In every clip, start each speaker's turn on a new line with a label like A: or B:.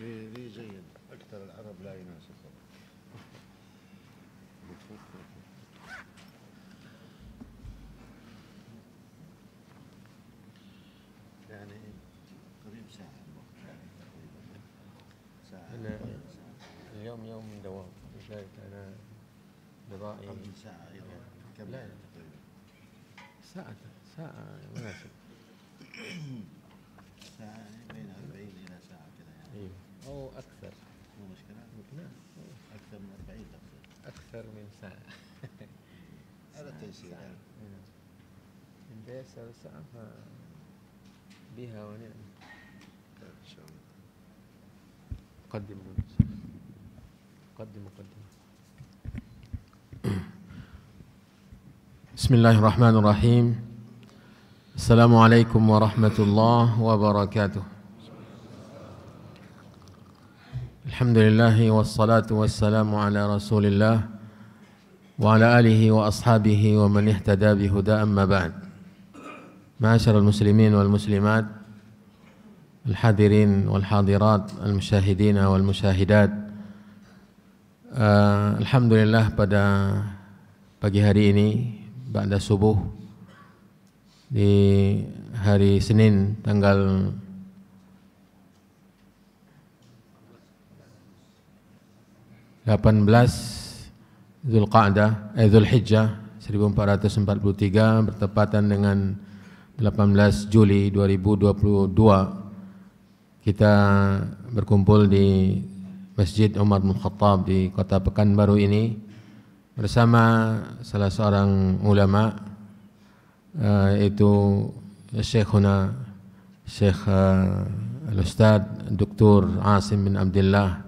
A: دي دي جيد اكثر العرب لا يناسبهم يعني قريب ساعه الوقت يعني
B: تقريبا ساعه انا اليوم يوم دوام لذلك انا بضائي قبل ساعه ايضا كم لا تقريبا ساعه ساعه مناسب
A: ساعه
B: أو أكثر مو مشكلة؟ ممكن أكثر من 40 دقيقة أكثر من ساعة هذا التيسير من بيسر ساعة يعني. إيه. بها ونعم إن شاء الله قدم قدم قدم بسم الله الرحمن الرحيم السلام عليكم ورحمة الله وبركاته الحمد لله والصلاة والسلام على رسول الله وعلى آله وأصحابه ومن اهتدى بهدى أما بعد معاشر المسلمين والمسلمات الحاضرين والحاضرات المشاهدين والمشاهدات آه، الحمد لله pada pagi hari ini بعد subuh di hari Senin tanggal 18 Zulqa'dah eh Zulhijjah 1443 bertepatan dengan 18 Juli 2022 kita berkumpul di Masjid Umar bin Khattab di Kota Pekanbaru ini bersama salah seorang ulama yaitu eh, Syekhuna Syekh eh, Al-Ustaz Dr. Asim bin Abdullah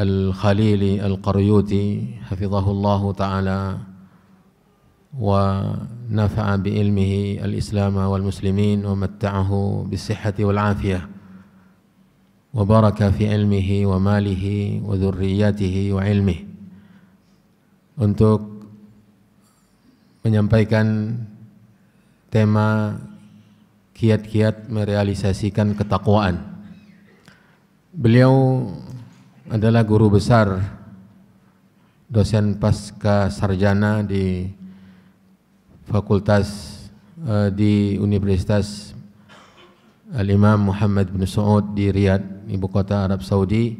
B: الخليلي القريوتي حفظه الله تعالى ونفع بعلمه الإسلام والمسلمين ومتعه بالصحة والعافية وبارك في علمه وماله وذرياته وعلمه untuk menyampaikan tema kiat-kiat merealisasikan ketakwaan. Beliau adalah guru besar dosen pasca sarjana di fakultas uh, di Universitas Al-Imam Muhammad bin Saud di Riyadh, ibu kota Arab Saudi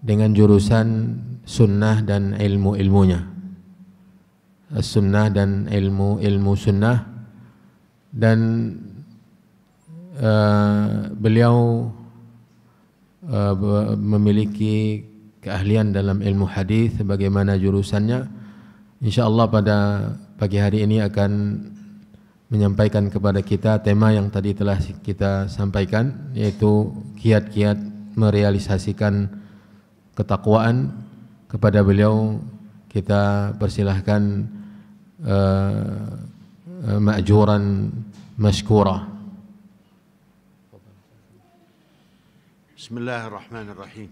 B: dengan jurusan sunnah dan ilmu-ilmunya. Sunnah dan ilmu-ilmu sunnah dan uh, beliau Eh, memiliki keahlian dalam ilmu hadis sebagaimana jurusannya insyaallah pada pagi hari ini akan menyampaikan kepada kita tema yang tadi telah kita sampaikan yaitu kiat-kiat merealisasikan ketakwaan kepada beliau kita persilahkan uh, uh, ma'juran mashkura
A: بسم الله الرحمن الرحيم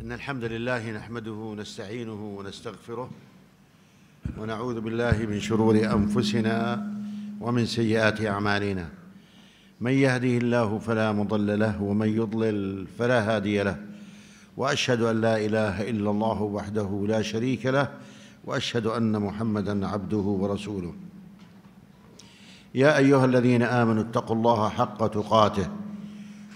A: إن الحمد لله نحمده ونستعينه ونستغفره ونعوذ بالله من شرور أنفسنا ومن سيئات أعمالنا من يهده الله فلا مضل له ومن يضلل فلا هادي له وأشهد أن لا إله إلا الله وحده لا شريك له وأشهد أن محمدًا عبده ورسوله يا أيها الذين آمنوا اتقوا الله حق تقاته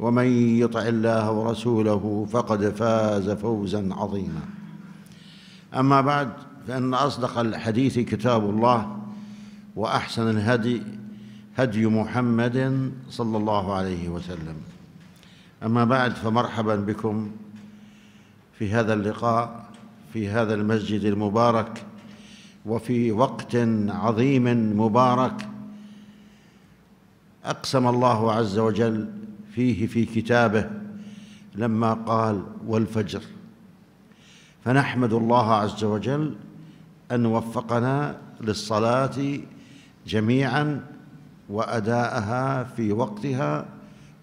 A: ومن يطع الله ورسوله فقد فاز فوزا عظيما اما بعد فان اصدق الحديث كتاب الله واحسن الهدي هدي محمد صلى الله عليه وسلم اما بعد فمرحبا بكم في هذا اللقاء في هذا المسجد المبارك وفي وقت عظيم مبارك اقسم الله عز وجل فيه في كتابه لما قال والفجر فنحمد الله عز وجل ان وفقنا للصلاه جميعا واداءها في وقتها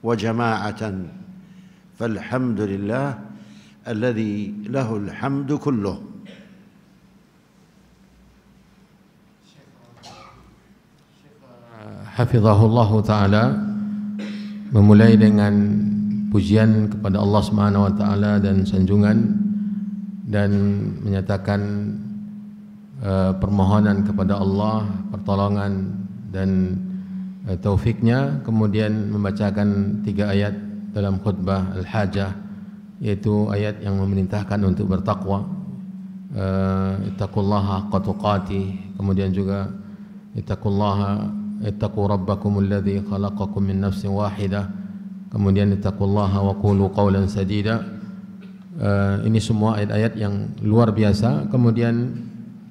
A: وجماعه فالحمد لله الذي له الحمد كله
B: حفظه الله تعالى memulai dengan pujian kepada Allah Subhanahu wa taala dan sanjungan dan menyatakan uh, permohonan kepada Allah pertolongan dan uh, taufiknya kemudian membacakan tiga ayat dalam khutbah al-hajah yaitu ayat yang memerintahkan untuk bertakwa uh, eh, qatuqati, kemudian juga itakullaha ittaqu rabbakum alladhi khalaqakum min nafsin wahidah kemudian ittaqullaha wa qulu qawlan sadida uh, ini semua ayat-ayat yang luar biasa kemudian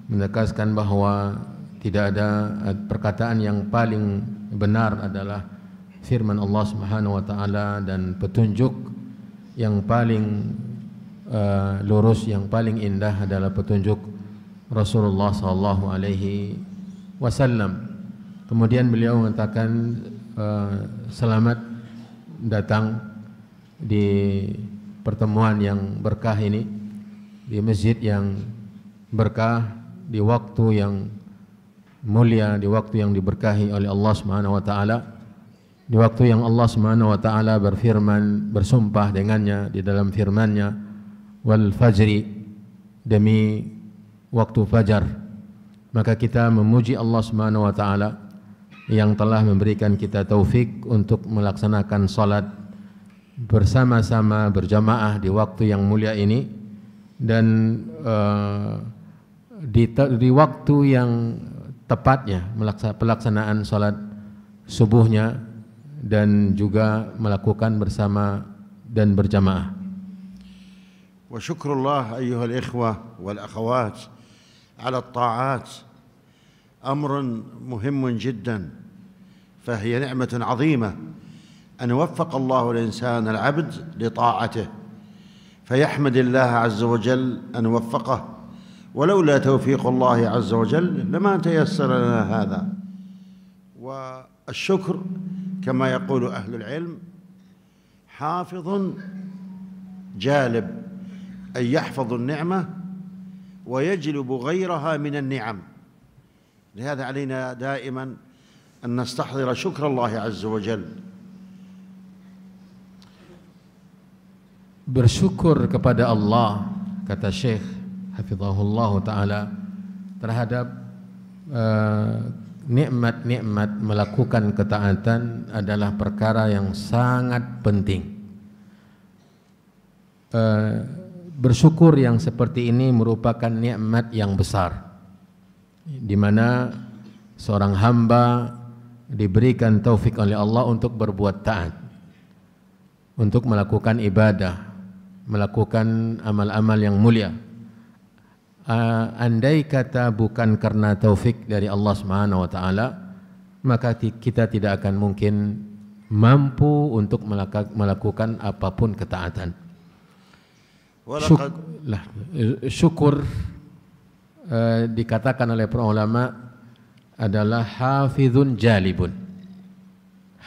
B: menekaskan bahwa tidak ada perkataan yang paling benar adalah firman Allah Subhanahu wa taala dan petunjuk yang paling uh, lurus yang paling indah adalah petunjuk Rasulullah sallallahu alaihi wasallam Kemudian beliau mengatakan eh, selamat datang di pertemuan yang berkah ini di masjid yang berkah di waktu yang mulia di waktu yang diberkahi oleh Allah Subhanahu wa taala di waktu yang Allah Subhanahu wa taala berfirman bersumpah dengannya di dalam firman-Nya wal fajri demi waktu fajar maka kita memuji Allah Subhanahu wa taala yang telah memberikan kita taufik untuk melaksanakan salat bersama-sama berjamaah di waktu yang mulia ini dan uh, di, di waktu yang tepatnya pelaksanaan salat subuhnya dan juga melakukan bersama dan berjamaah.
A: ayyuhal ikhwah wal akhawat ala امر مهم جدا فهي نعمه عظيمه ان وفق الله الانسان العبد لطاعته فيحمد الله عز وجل ان وفقه ولولا توفيق الله عز وجل لما تيسر لنا هذا والشكر كما يقول اهل العلم حافظ جالب اي يحفظ النعمه ويجلب غيرها من النعم لهذا علينا دائما أن نستحضر شكر الله عز وجل
B: bersyukur kepada Allah kata Syekh Hafizahullah Ta'ala terhadap uh, nikmat-nikmat melakukan ketaatan adalah perkara yang sangat penting uh, bersyukur yang seperti ini merupakan nikmat yang besar di mana seorang hamba diberikan taufik oleh Allah untuk berbuat taat, untuk melakukan ibadah, melakukan amal-amal yang mulia. Uh, andai kata bukan karena taufik dari Allah Subhanahu wa taala, maka kita tidak akan mungkin mampu untuk melakukan apapun ketaatan.
A: Syukur, syukur
B: eh, dikatakan oleh para ulama adalah hafizun jalibun.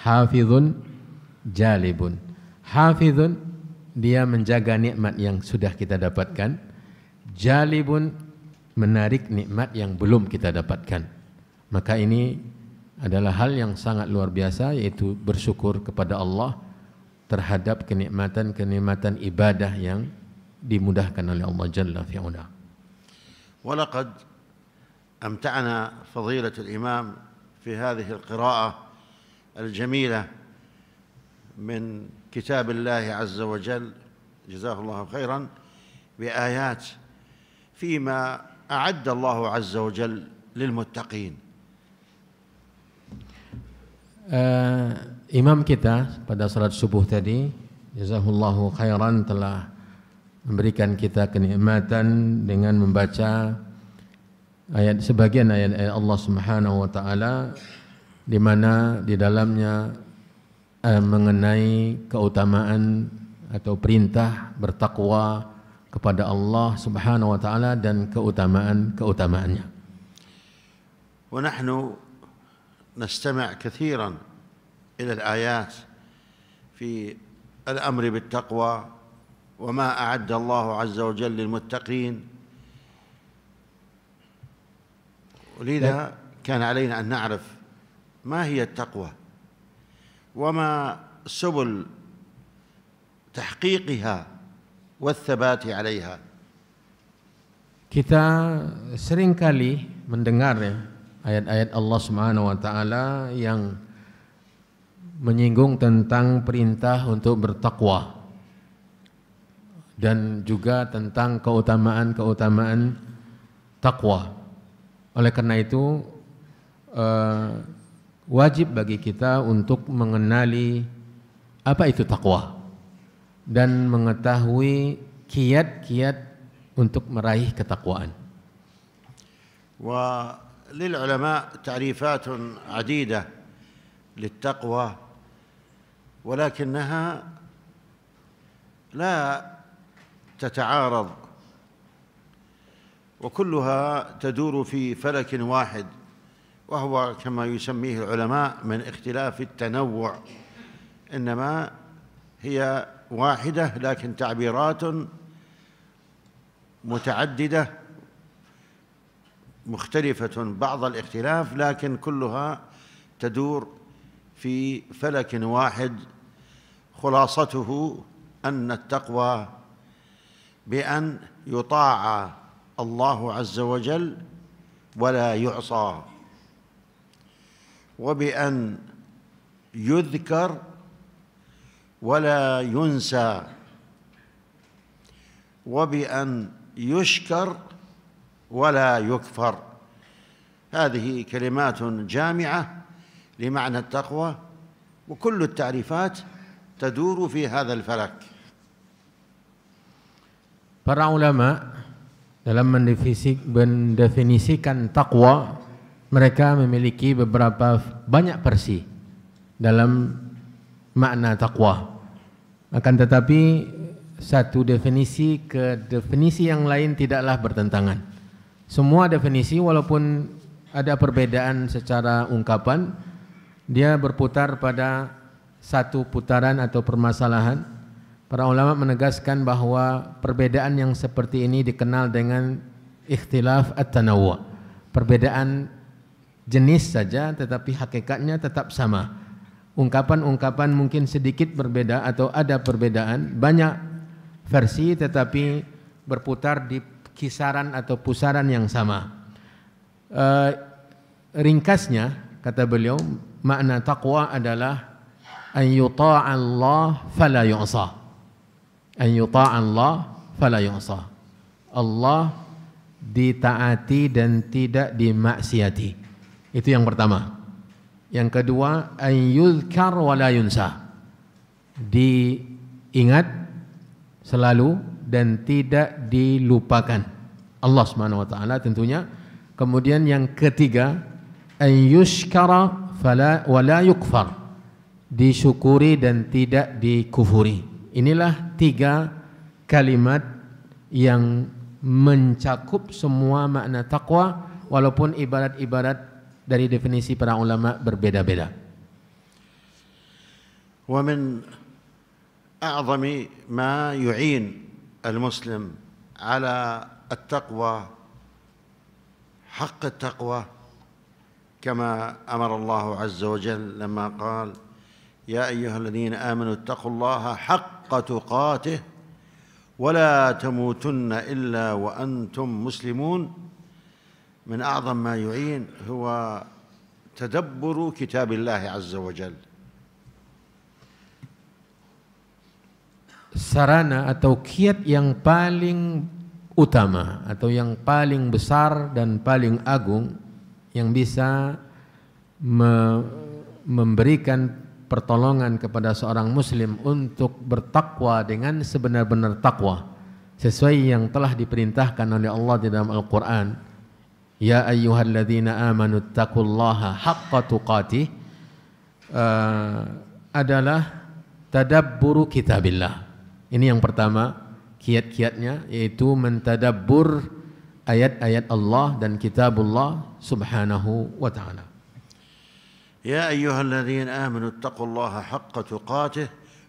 B: Hafizun jalibun. Hafizun dia menjaga nikmat yang sudah kita dapatkan. Jalibun menarik nikmat yang belum kita dapatkan. Maka ini adalah hal yang sangat luar biasa yaitu bersyukur kepada Allah terhadap kenikmatan-kenikmatan ibadah yang dimudahkan oleh Allah Jalla fi'ala.
A: ولقد أمتعنا فضيلة الإمام في هذه القراءة الجميلة من كتاب الله عز وجل جزاه الله خيرا بآيات فيما أعد الله عز وجل للمتقين.
B: آه، إمام كتاب kita pada salat subuh tadi jazahullahu khairan telah memberikan kita kenikmatan dengan membaca ayat sebagian ayat-ayat Allah Subhanahu wa taala di mana di dalamnya eh, mengenai keutamaan atau perintah bertakwa kepada Allah Subhanahu wa taala dan keutamaan-keutamaannya.
A: ونحن نستمع كثيرا katsiran ila في ayat بالتقوى وما أعد الله عز وجل للمتقين ولذا كان علينا أن نعرف ما هي التقوى وما سبل تحقيقها والثبات عليها
B: Kita seringkali mendengar ya ayat-ayat Allah Subhanahu wa taala yang menyinggung tentang perintah untuk bertakwa dan juga tentang keutamaan-keutamaan takwa. Oleh karena itu uh, wajib bagi kita untuk mengenali apa itu takwa dan mengetahui kiat-kiat untuk meraih ketakwaan.
A: ta'rifat adidah lit taqwa walakinnaha la. تتعارض وكلها تدور في فلك واحد وهو كما يسميه العلماء من اختلاف التنوع انما هي واحده لكن تعبيرات متعدده مختلفه بعض الاختلاف لكن كلها تدور في فلك واحد خلاصته ان التقوى بأن يطاع الله عز وجل ولا يعصى وبأن يذكر ولا ينسى وبأن يشكر ولا يكفر هذه كلمات جامعة لمعنى التقوى وكل التعريفات تدور في هذا الفلك
B: Para ulama dalam mendefinisikan takwa mereka memiliki beberapa banyak versi dalam makna takwa. Akan tetapi satu definisi ke definisi yang lain tidaklah bertentangan. Semua definisi walaupun ada perbedaan secara ungkapan dia berputar pada satu putaran atau permasalahan Para ulama menegaskan bahwa perbedaan yang seperti ini dikenal dengan ikhtilaf at tanawwa Perbedaan jenis saja tetapi hakikatnya tetap sama. Ungkapan-ungkapan mungkin sedikit berbeda atau ada perbedaan, banyak versi tetapi berputar di kisaran atau pusaran yang sama. E, ringkasnya kata beliau, makna taqwa adalah an Allah fala yu'sah Allah fala yu'sa. Allah ditaati dan tidak dimaksiati. Itu yang pertama. Yang kedua, ayyulkar wala yunsa. Diingat selalu dan tidak dilupakan. Allah Subhanahu wa taala tentunya. Kemudian yang ketiga, ayyushkara fala wala yukfar. Disyukuri dan tidak dikufuri. Inilah tiga kalimat yang mencakup semua makna takwa walaupun ibarat-ibarat dari definisi para ulama berbeda-beda.
A: al-muslim ala al taqwa haqq التقوى taqwa kama كما Allah azza wa وجل lama قال يا ايها الذين امنوا اتقوا الله حق تقاته ولا تموتن الا وانتم مسلمون من اعظم ما يعين هو تدبر كتاب الله عز وجل
B: sarana atau kiat yang paling utama atau yang paling besar dan paling agung yang bisa me memberikan pertolongan kepada seorang muslim untuk bertakwa dengan sebenar-benar takwa sesuai yang telah diperintahkan oleh Allah di dalam Al-Qur'an ya ayyuhalladzina amanu taqullaha haqqa tuqatih uh, adalah tadabburu kitabillah ini yang pertama kiat-kiatnya yaitu mentadabbur ayat-ayat Allah dan kitabullah subhanahu wa ta'ala
A: يا ايها الذين امنوا اتقوا الله حق تقاته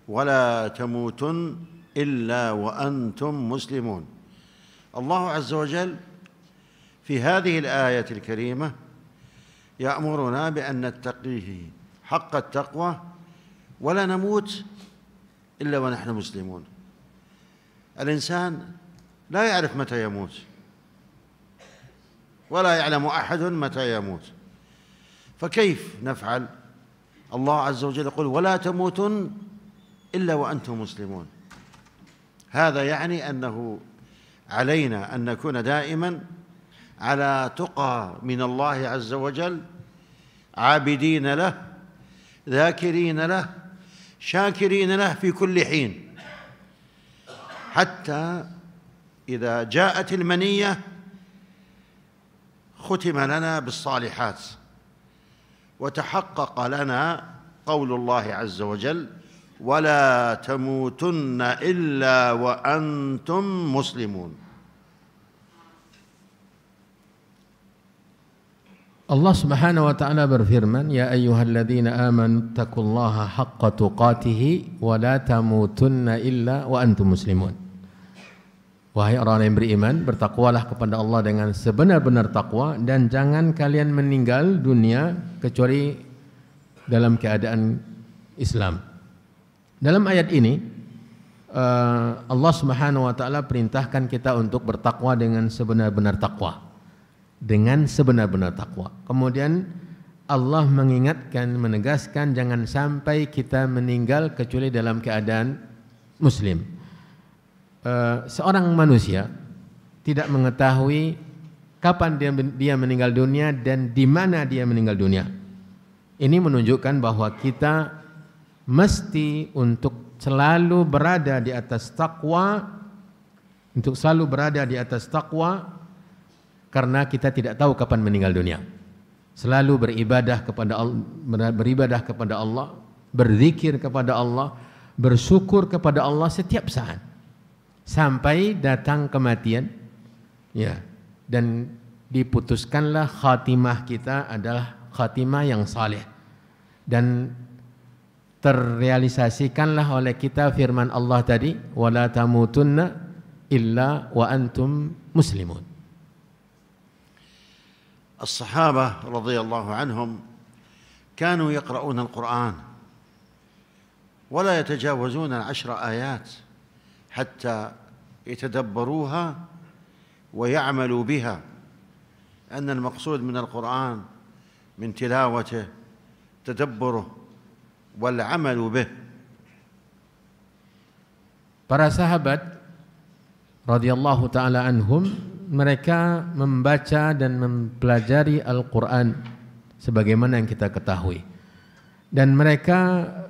A: ولا تموتن الا وانتم مسلمون الله عز وجل في هذه الايه الكريمه يامرنا بان نتقيه حق التقوى ولا نموت الا ونحن مسلمون الانسان لا يعرف متى يموت ولا يعلم احد متى يموت فكيف نفعل الله عز وجل يقول ولا تموتن إلا وأنتم مسلمون هذا يعني أنه علينا أن نكون دائما على تقى من الله عز وجل عابدين له ذاكرين له شاكرين له في كل حين حتى إذا جاءت المنية ختم لنا بالصالحات وتحقق لنا قول الله عز وجل ولا تموتن الا وانتم مسلمون
B: الله سبحانه وتعالى برفرمن يا ايها الذين امنوا اتقوا الله حق تقاته ولا تموتن الا وانتم مسلمون Wahai orang yang beriman, bertakwalah kepada Allah dengan sebenar-benar takwa dan jangan kalian meninggal dunia kecuali dalam keadaan Islam. Dalam ayat ini eh, Allah Subhanahu wa taala perintahkan kita untuk bertakwa dengan sebenar-benar takwa. Dengan sebenar-benar takwa. Kemudian Allah mengingatkan, menegaskan jangan sampai kita meninggal kecuali dalam keadaan muslim. Eh, seorang manusia tidak mengetahui kapan dia, dia meninggal dunia dan di mana dia meninggal dunia. Ini menunjukkan bahwa kita mesti untuk selalu berada di atas takwa untuk selalu berada di atas takwa karena kita tidak tahu kapan meninggal dunia. Selalu beribadah kepada Allah, beribadah kepada Allah, berzikir kepada Allah, bersyukur kepada Allah setiap saat sampai datang kematian. Ya. Dan diputuskanlah khatimah kita adalah khatimah yang saleh. Dan terrealisasikanlah oleh kita firman Allah tadi, wala tamutunna illa wa antum muslimun.
A: As-sahabah الصحابة رضي الله عنهم كانوا يقرؤون القرآن ولا يتجاوزون عشر ayat, hatta يتدبروها ويعملوا بها أن المقصود من القرآن من تلاوته تدبره والعمل به
B: Para sahabat radhiyallahu taala anhum mereka membaca dan mempelajari Al-Qur'an sebagaimana yang kita ketahui. Dan mereka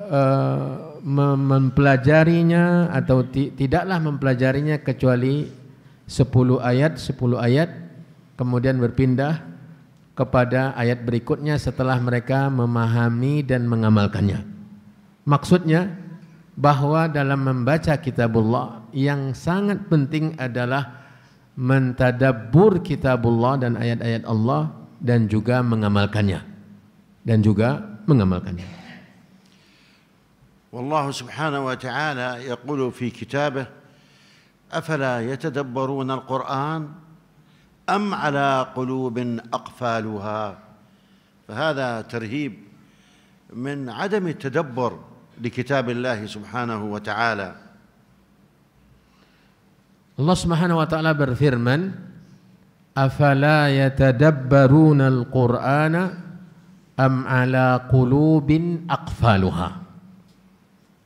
B: uh, mempelajarinya atau tidaklah mempelajarinya kecuali 10 ayat 10 ayat kemudian berpindah kepada ayat berikutnya setelah mereka memahami dan mengamalkannya. Maksudnya bahwa dalam membaca kitabullah yang sangat penting adalah mentadabur kitabullah dan ayat-ayat Allah dan juga mengamalkannya. Dan juga mengamalkannya.
A: والله سبحانه وتعالى يقول في كتابه افلا يتدبرون القران ام على قلوب اقفالها فهذا ترهيب من عدم التدبر لكتاب الله سبحانه وتعالى
B: الله سبحانه وتعالى wa taala berfirman afala yatadabbaruna alqur'ana am ala qulubin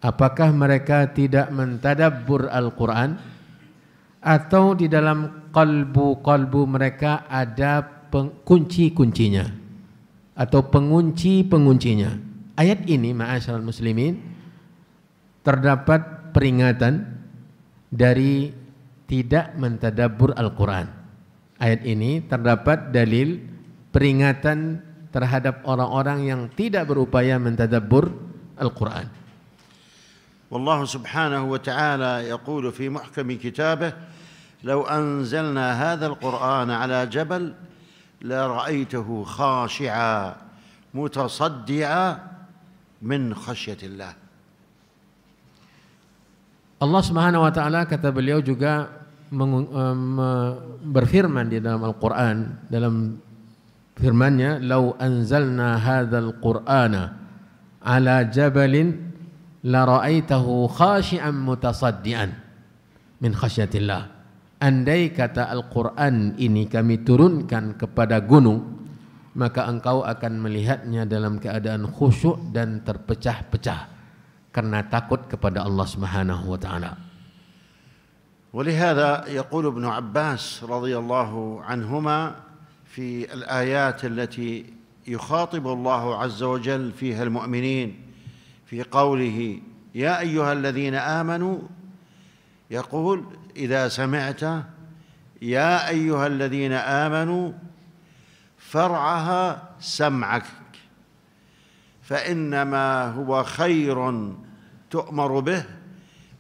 B: Apakah mereka tidak mentadabbur Al-Quran? Atau di dalam kalbu-kalbu mereka ada kunci-kuncinya? Atau pengunci-penguncinya? Ayat ini, ma'asyal muslimin, terdapat peringatan dari tidak mentadabur Al-Quran. Ayat ini terdapat dalil peringatan terhadap orang-orang yang tidak berupaya mentadabur Al-Quran.
A: والله سبحانه وتعالى يقول في محكم كتابه لو أنزلنا هذا القرآن على جبل لرأيته خاشعا متصدعا من خشية الله
B: الله سبحانه وتعالى كتب اليوم juga berfirman di dalam Al-Quran dalam firmannya لو أنزلنا هذا القرآن على جبل la ra'aitahu khashi'an mutasaddian min khasyatillah. Andai kata Al-Qur'an ini kami turunkan kepada gunung, maka engkau akan melihatnya dalam keadaan khusyuk dan terpecah-pecah karena takut kepada Allah Subhanahu wa taala.
A: ولهذا يقول ابن عباس رضي الله عنهما في الآيات التي يخاطب الله عز وجل فيها المؤمنين في قوله يا ايها الذين امنوا يقول اذا سمعت يا ايها الذين امنوا فرعها سمعك فانما هو خير تؤمر به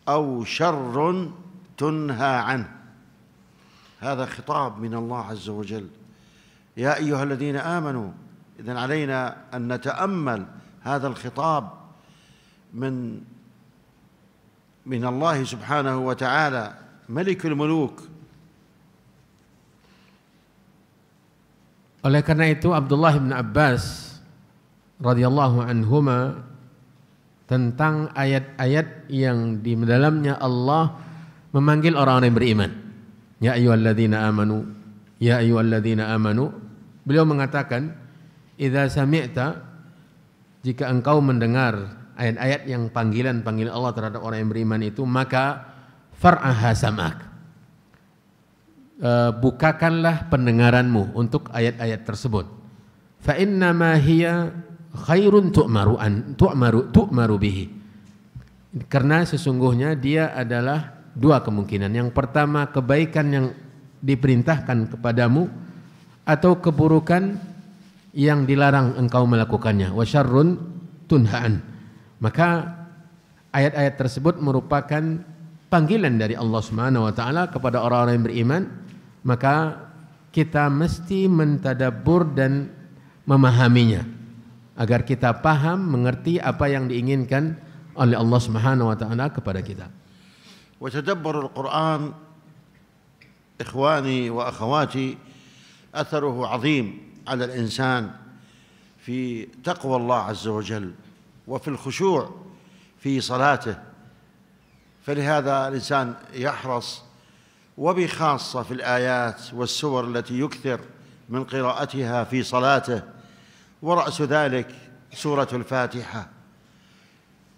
A: او شر تنهى عنه هذا خطاب من الله عز وجل يا ايها الذين امنوا اذن علينا ان نتامل هذا الخطاب من من الله سبحانه وتعالى ملك الملوك
B: Oleh karena itu Abdullah bin Abbas radhiyallahu anhuma tentang ayat-ayat yang di dalamnya Allah memanggil orang-orang yang beriman. Ya ayyuhalladzina amanu, ya ayyuhalladzina amanu. Beliau mengatakan, "Idza sami'ta jika engkau mendengar ayat-ayat yang panggilan panggil Allah terhadap orang yang beriman itu maka far'aha samak e, bukakanlah pendengaranmu untuk ayat-ayat tersebut fa innama hiya khairun tu'maru an tu'maru tu'maru bihi karena sesungguhnya dia adalah dua kemungkinan yang pertama kebaikan yang diperintahkan kepadamu atau keburukan yang dilarang engkau melakukannya wasyarrun tunhaan maka ayat-ayat tersebut merupakan panggilan dari Allah Subhanahu wa taala kepada orang-orang yang beriman, maka kita mesti mentadabur dan memahaminya agar kita paham mengerti apa yang diinginkan oleh Allah Subhanahu wa taala kepada kita.
A: وتدبر القرآن إخواني وأخواتي أثره al-insan fi taqwa Allah الله wa وجل وفي الخشوع في صلاته فلهذا الإنسان يحرص وبخاصة في الآيات والسور التي يكثر من قراءتها في صلاته ورأس ذلك سورة الفاتحة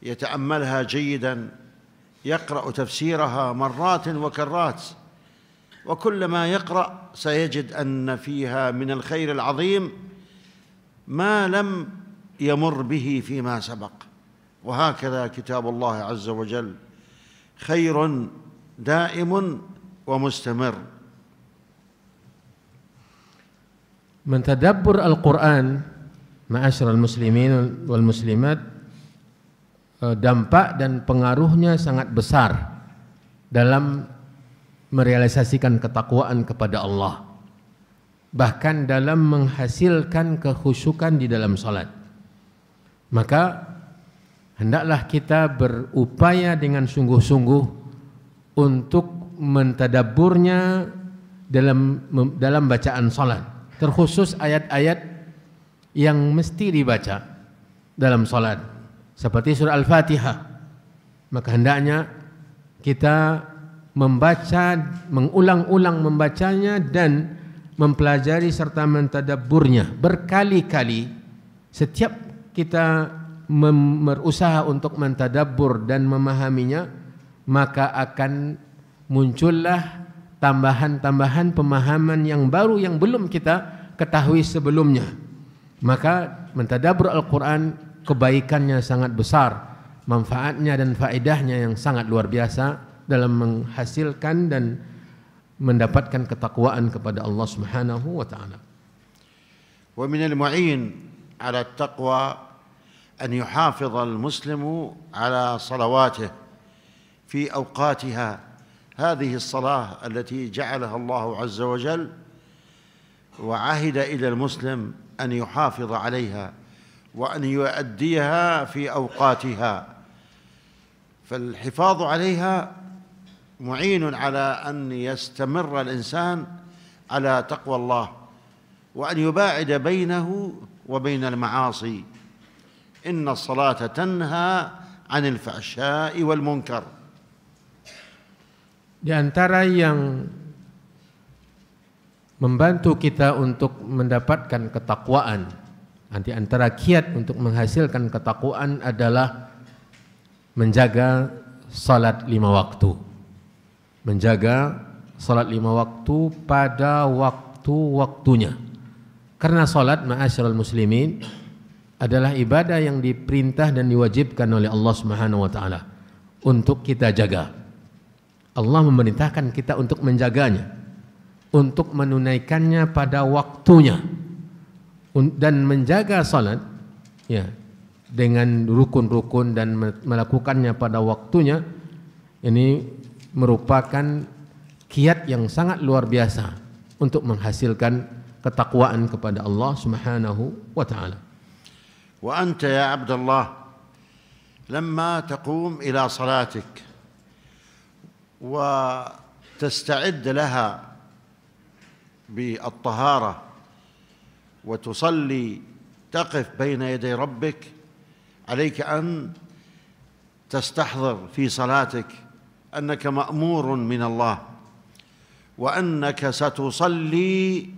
A: يتأملها جيدا يقرأ تفسيرها مرات وكرات وكلما يقرأ سيجد أن فيها من الخير العظيم ما لم يمر به فيما سبق وهكذا كتاب الله عز وجل خير دائم ومستمر
B: من تدبر القرآن معاشر muslimin wal muslimat dampak dan pengaruhnya sangat besar dalam merealisasikan ketakwaan kepada Allah bahkan dalam menghasilkan kehusukan di dalam salat maka hendaklah kita berupaya dengan sungguh-sungguh untuk mentadaburnya dalam dalam bacaan salat, terkhusus ayat-ayat yang mesti dibaca dalam salat seperti surah Al-Fatihah. Maka hendaknya kita membaca, mengulang-ulang membacanya dan mempelajari serta mentadaburnya berkali-kali setiap kita berusaha untuk mentadabur dan memahaminya maka akan muncullah tambahan-tambahan pemahaman yang baru yang belum kita ketahui sebelumnya maka mentadabur Al-Qur'an kebaikannya sangat besar manfaatnya dan faedahnya yang sangat luar biasa dalam menghasilkan dan mendapatkan ketakwaan kepada Allah Subhanahu wa taala.
A: Wa min al-mu'in ala taqwa أن يحافظ المسلم على صلواته في أوقاتها هذه الصلاة التي جعلها الله عز وجل وعهد إلى المسلم أن يحافظ عليها وأن يؤديها في أوقاتها فالحفاظ عليها معين على أن يستمر الإنسان على تقوى الله وأن يباعد بينه وبين المعاصي إن الصلاة تنهى عن الفحشاء والمنكر
B: Di antara yang membantu kita untuk mendapatkan ketakwaan, di antara kiat untuk menghasilkan ketakwaan adalah menjaga salat lima waktu. Menjaga salat lima waktu pada waktu-waktunya. Karena salat ma'asyiral muslimin adalah ibadah yang diperintah dan diwajibkan oleh Allah Subhanahu wa taala untuk kita jaga. Allah memerintahkan kita untuk menjaganya, untuk menunaikannya pada waktunya dan menjaga salat ya dengan rukun-rukun dan melakukannya pada waktunya ini merupakan kiat yang sangat luar biasa untuk menghasilkan ketakwaan kepada Allah Subhanahu wa taala.
A: وانت يا عبد الله لما تقوم الى صلاتك وتستعد لها بالطهاره وتصلي تقف بين يدي ربك عليك ان تستحضر في صلاتك انك مامور من الله وانك ستصلي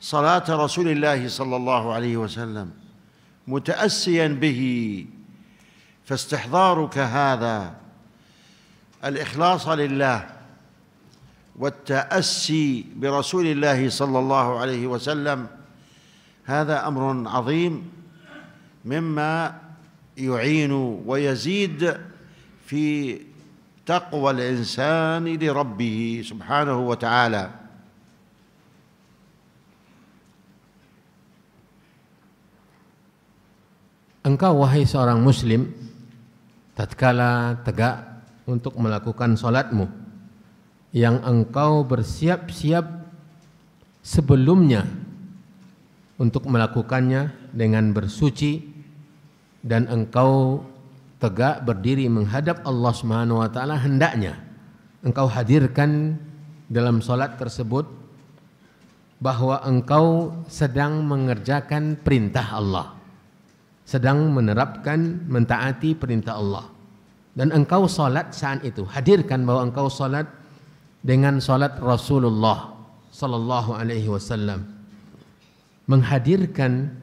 A: صلاه رسول الله صلى الله عليه وسلم متاسيا به فاستحضارك هذا الاخلاص لله والتاسي برسول الله صلى الله عليه وسلم هذا امر عظيم مما يعين ويزيد في تقوى الانسان لربه سبحانه وتعالى
B: engkau wahai seorang muslim tatkala tegak untuk melakukan solatmu, yang engkau bersiap-siap sebelumnya untuk melakukannya dengan bersuci dan engkau tegak berdiri menghadap Allah Subhanahu wa taala hendaknya engkau hadirkan dalam solat tersebut bahwa engkau sedang mengerjakan perintah Allah sedang menerapkan mentaati perintah Allah dan engkau salat saat itu hadirkan bahwa engkau salat dengan salat Rasulullah sallallahu alaihi wasallam menghadirkan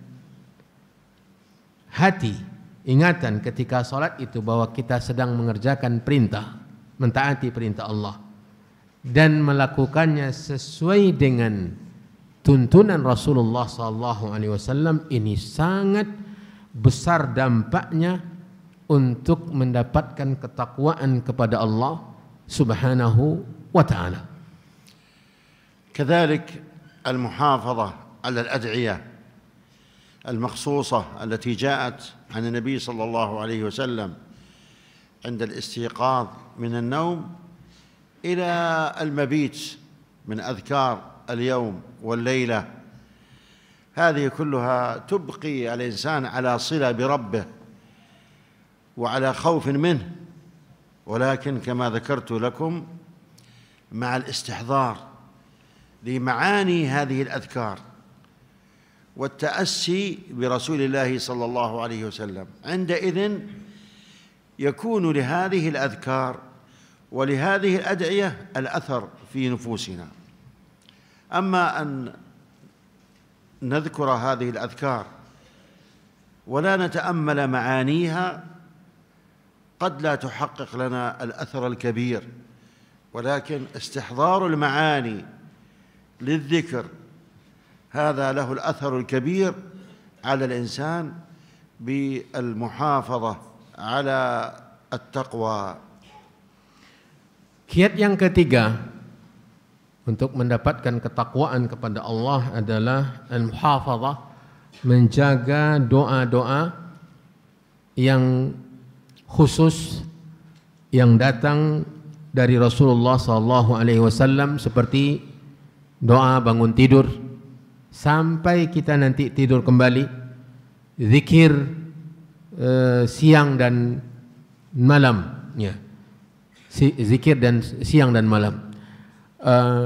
B: hati ingatan ketika salat itu bahwa kita sedang mengerjakan perintah mentaati perintah Allah dan melakukannya sesuai dengan tuntunan Rasulullah sallallahu alaihi wasallam ini sangat besar dampaknya untuk mendapatkan ketakwaan kepada Allah Subhanahu wa taala. كذلك
A: المحافظة على الأدعية المخصوصة التي جاءت عن النبي صلى الله عليه وسلم عند الاستيقاظ من النوم إلى المبيت من أذكار اليوم والليلة هذه كلها تبقي الانسان على صله بربه وعلى خوف منه ولكن كما ذكرت لكم مع الاستحضار لمعاني هذه الاذكار والتاسي برسول الله صلى الله عليه وسلم عندئذ يكون لهذه الاذكار ولهذه الادعيه الاثر في نفوسنا اما ان نذكر هذه الأذكار ولا نتأمل معانيها قد لا تحقق لنا الأثر الكبير ولكن استحضار المعاني للذكر هذا له الأثر الكبير على الإنسان بالمحافظة على التقوى
B: Kiat yang ketiga untuk mendapatkan ketakwaan kepada Allah adalah al-muhafazah menjaga doa-doa yang khusus yang datang dari Rasulullah sallallahu alaihi wasallam seperti doa bangun tidur sampai kita nanti tidur kembali zikir eh, siang dan malam ya zikir dan siang dan malam Eh,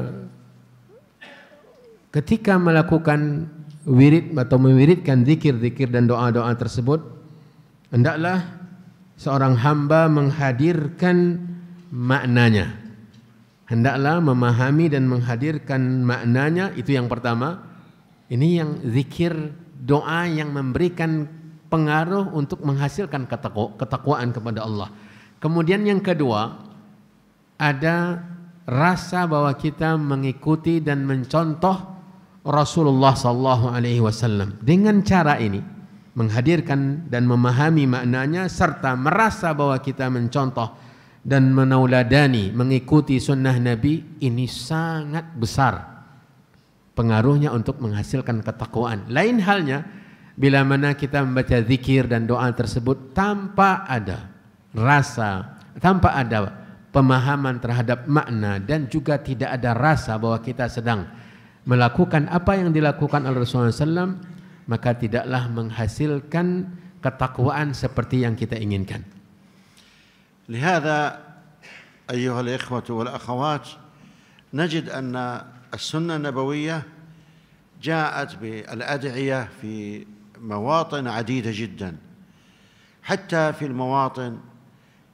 B: ketika melakukan wirid atau mewiridkan zikir-zikir dan doa-doa tersebut hendaklah seorang hamba menghadirkan maknanya hendaklah memahami dan menghadirkan maknanya itu yang pertama ini yang zikir doa yang memberikan pengaruh untuk menghasilkan ketakwaan kepada Allah kemudian yang kedua ada rasa bahwa kita mengikuti dan mencontoh Rasulullah Sallallahu Alaihi Wasallam dengan cara ini menghadirkan dan memahami maknanya serta merasa bahwa kita mencontoh dan menauladani mengikuti sunnah Nabi ini sangat besar pengaruhnya untuk menghasilkan ketakwaan. Lain halnya bila mana kita membaca zikir dan doa tersebut tanpa ada rasa, tanpa ada pemahaman terhadap makna dan juga tidak ada rasa bahwa kita sedang melakukan apa yang dilakukan oleh Rasulullah SAW maka tidaklah menghasilkan ketakwaan seperti yang kita inginkan.
A: لهذا أيها الإخوة والأخوات نجد أن السنة النبوية جاءت بالأدعية في مواطن عديدة جدا حتى في المواطن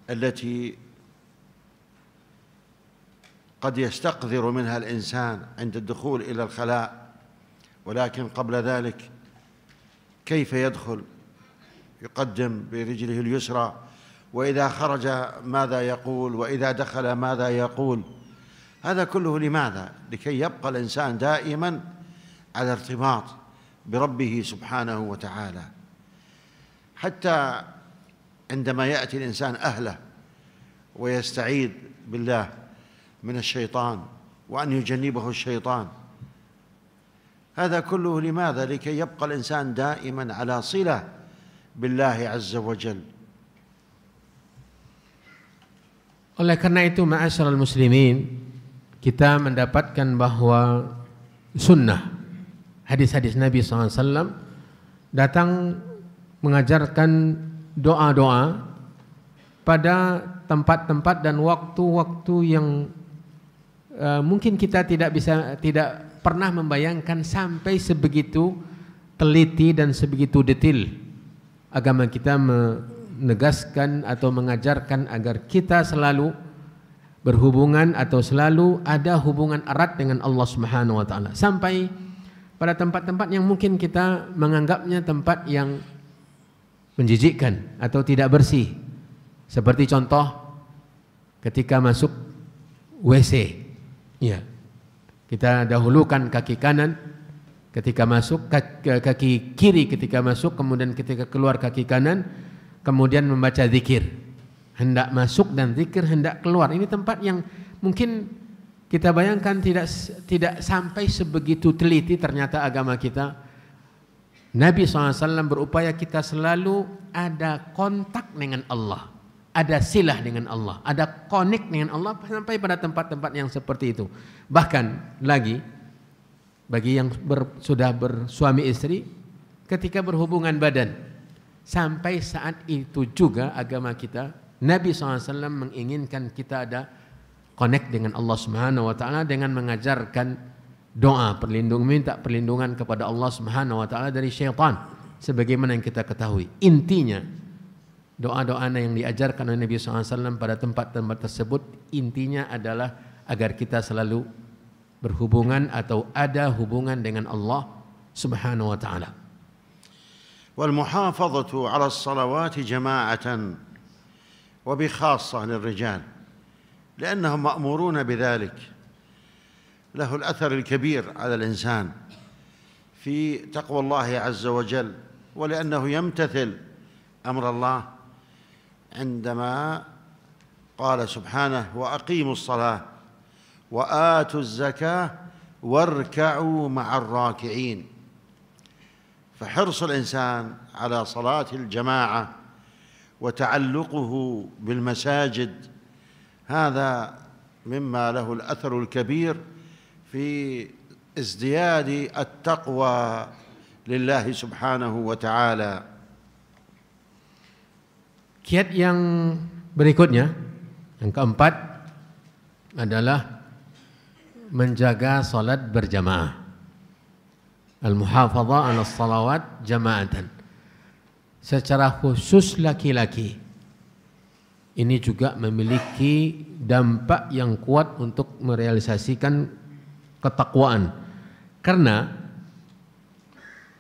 A: التي قد يستقذر منها الانسان عند الدخول الى الخلاء ولكن قبل ذلك كيف يدخل يقدم برجله اليسرى واذا خرج ماذا يقول واذا دخل ماذا يقول هذا كله لماذا لكي يبقى الانسان دائما على ارتباط بربه سبحانه وتعالى حتى عندما ياتي الانسان اهله ويستعيذ بالله من الشيطان وأن يجنبه الشيطان هذا كله لماذا؟ لكي يبقى الإنسان دائما على صلة بالله عز وجل
B: Oleh karena itu ma'asyiral muslimin kita mendapatkan bahwa sunnah hadis-hadis Nabi SAW datang mengajarkan doa-doa pada tempat-tempat dan waktu-waktu yang Eh, mungkin kita tidak bisa tidak pernah membayangkan sampai sebegitu teliti dan sebegitu detail agama kita menegaskan atau mengajarkan agar kita selalu berhubungan atau selalu ada hubungan erat dengan Allah Subhanahu wa taala sampai pada tempat-tempat yang mungkin kita menganggapnya tempat yang menjijikkan atau tidak bersih seperti contoh ketika masuk WC Ya. Kita dahulukan kaki kanan ketika masuk, kaki kiri ketika masuk, kemudian ketika keluar kaki kanan, kemudian membaca zikir. Hendak masuk dan zikir hendak keluar. Ini tempat yang mungkin kita bayangkan tidak tidak sampai sebegitu teliti ternyata agama kita. Nabi SAW berupaya kita selalu ada kontak dengan Allah ada silah dengan Allah, ada connect dengan Allah sampai pada tempat-tempat yang seperti itu. Bahkan lagi bagi yang ber, sudah bersuami istri ketika berhubungan badan sampai saat itu juga agama kita Nabi SAW menginginkan kita ada connect dengan Allah Subhanahu wa taala dengan mengajarkan doa perlindungan, minta perlindungan kepada Allah Subhanahu wa taala dari syaitan sebagaimana yang kita ketahui intinya doa-doa yang diajarkan oleh Nabi SAW pada tempat-tempat tersebut intinya adalah agar kita selalu berhubungan atau ada hubungan dengan Allah Subhanahu wa taala.
A: Wal muhafazatu 'ala as salawati jama'atan wa bi khassah lil rijal لأنهم مأمورون بذلك له الأثر الكبير على الإنسان في تقوى الله عز وجل ولأنه يمتثل أمر الله عندما قال سبحانه واقيموا الصلاه واتوا الزكاه واركعوا مع الراكعين فحرص الانسان على صلاه الجماعه وتعلقه بالمساجد هذا مما له الاثر الكبير في ازدياد التقوى لله سبحانه وتعالى
B: Kiat yang berikutnya, yang keempat adalah menjaga salat berjamaah. Al-muhafadha ala salawat jama'atan. Secara khusus laki-laki. Ini juga memiliki dampak yang kuat untuk merealisasikan ketakwaan. Karena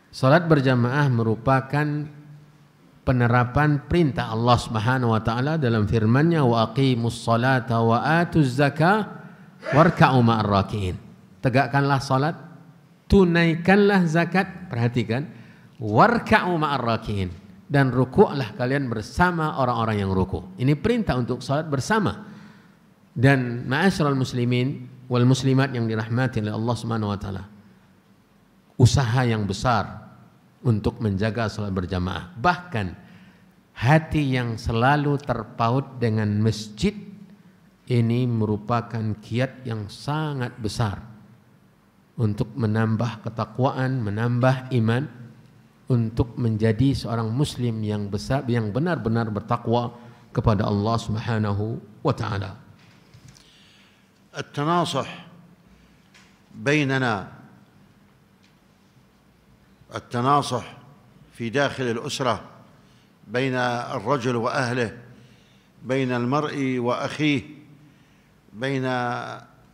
B: salat berjamaah merupakan penerapan perintah Allah Subhanahu wa taala dalam firman-Nya wa aqimus salata wa atuz zakah warka'u ma'ar Tegakkanlah salat, tunaikanlah zakat, perhatikan, warka'u ma'ar dan rukuklah kalian bersama orang-orang yang ruku. Ini perintah untuk salat bersama. Dan ma'asyiral muslimin wal muslimat yang dirahmati oleh Allah Subhanahu wa taala. Usaha yang besar untuk menjaga sholat berjamaah. Bahkan hati yang selalu terpaut dengan masjid ini merupakan kiat yang sangat besar untuk menambah ketakwaan, menambah iman, untuk menjadi seorang muslim yang besar yang benar-benar bertakwa kepada Allah Subhanahu wa taala.
A: التناصح بيننا التناصح في داخل الأسرة بين الرجل وأهله بين المرء وأخيه بين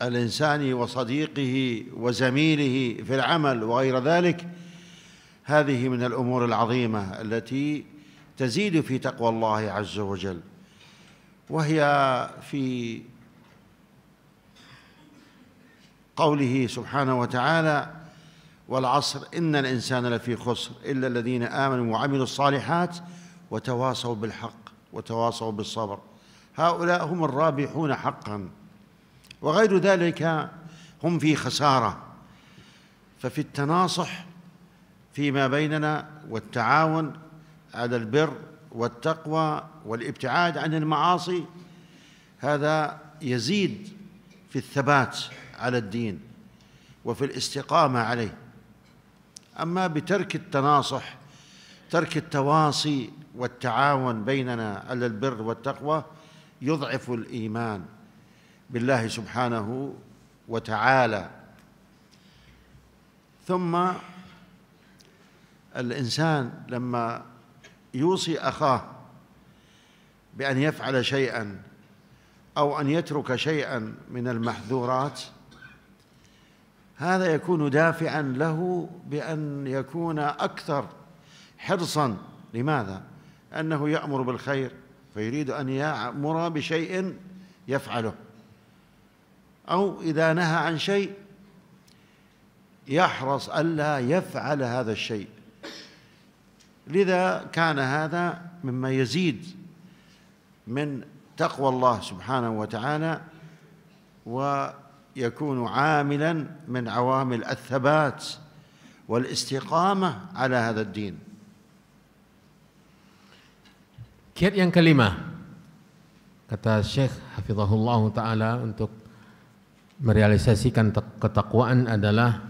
A: الإنسان وصديقه وزميله في العمل وغير ذلك هذه من الأمور العظيمة التي تزيد في تقوى الله عز وجل وهي في قوله سبحانه وتعالى والعصر إن الإنسان لفي خسر إلا الذين آمنوا وعملوا الصالحات وتواصوا بالحق وتواصوا بالصبر هؤلاء هم الرابحون حقا وغير ذلك هم في خسارة ففي التناصح فيما بيننا والتعاون على البر والتقوى والابتعاد عن المعاصي هذا يزيد في الثبات على الدين وفي الاستقامة عليه اما بترك التناصح ترك التواصي والتعاون بيننا على البر والتقوى يضعف الايمان بالله سبحانه وتعالى ثم الانسان لما يوصي اخاه بان يفعل شيئا او ان يترك شيئا من المحذورات هذا يكون دافعا له بأن يكون أكثر حرصا لماذا؟ أنه يأمر بالخير فيريد أن يأمر بشيء يفعله أو إذا نهى عن شيء يحرص ألا يفعل هذا الشيء لذا كان هذا مما يزيد من تقوى الله سبحانه وتعالى و يكون عاملا من عوامل الثبات والاستقامة على هذا الدين
B: Kiat yang kelima kata Syekh Hafizahullah Ta'ala untuk merealisasikan ketakwaan adalah